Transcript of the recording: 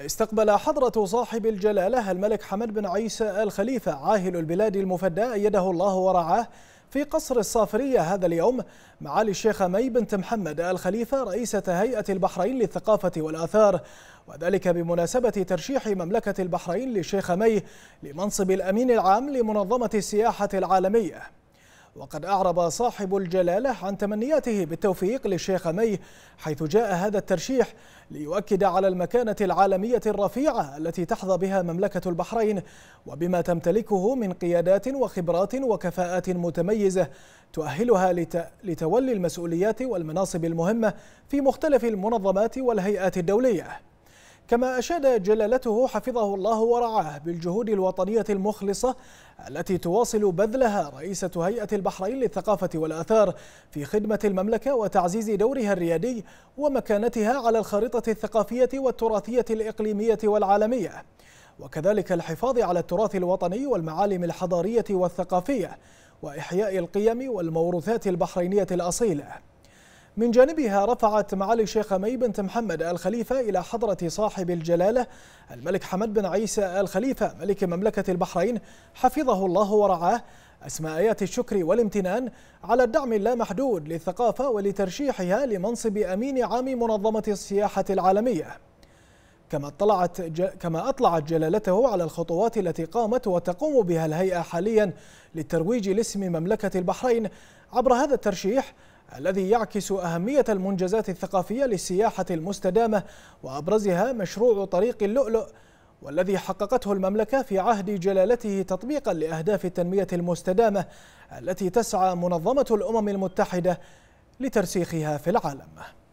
استقبل حضرة صاحب الجلالة الملك حمد بن عيسى الخليفة عاهل البلاد المفدى أيده الله ورعاه في قصر الصافرية هذا اليوم معالي الشيخة مي بنت محمد الخليفة رئيسة هيئة البحرين للثقافة والآثار وذلك بمناسبة ترشيح مملكة البحرين للشيخة مي لمنصب الأمين العام لمنظمة السياحة العالمية وقد أعرب صاحب الجلالة عن تمنياته بالتوفيق للشيخ مي حيث جاء هذا الترشيح ليؤكد على المكانة العالمية الرفيعة التي تحظى بها مملكة البحرين وبما تمتلكه من قيادات وخبرات وكفاءات متميزة تؤهلها لتولي المسؤوليات والمناصب المهمة في مختلف المنظمات والهيئات الدولية كما أشاد جلالته حفظه الله ورعاه بالجهود الوطنية المخلصة التي تواصل بذلها رئيسة هيئة البحرين للثقافة والآثار في خدمة المملكة وتعزيز دورها الريادي ومكانتها على الخريطة الثقافية والتراثية الإقليمية والعالمية وكذلك الحفاظ على التراث الوطني والمعالم الحضارية والثقافية وإحياء القيم والموروثات البحرينية الأصيلة من جانبها رفعت معالي الشيخ مي بنت محمد الخليفة إلى حضرة صاحب الجلالة الملك حمد بن عيسى الخليفة ملك مملكة البحرين حفظه الله ورعاه أسماء آيات الشكر والامتنان على الدعم اللامحدود للثقافة ولترشيحها لمنصب أمين عام منظمة السياحة العالمية كما اطلعت كما اطلعت جلالته على الخطوات التي قامت وتقوم بها الهيئه حاليا للترويج لاسم مملكه البحرين عبر هذا الترشيح الذي يعكس أهمية المنجزات الثقافية للسياحة المستدامة وأبرزها مشروع طريق اللؤلؤ والذي حققته المملكة في عهد جلالته تطبيقا لأهداف التنمية المستدامة التي تسعى منظمة الأمم المتحدة لترسيخها في العالم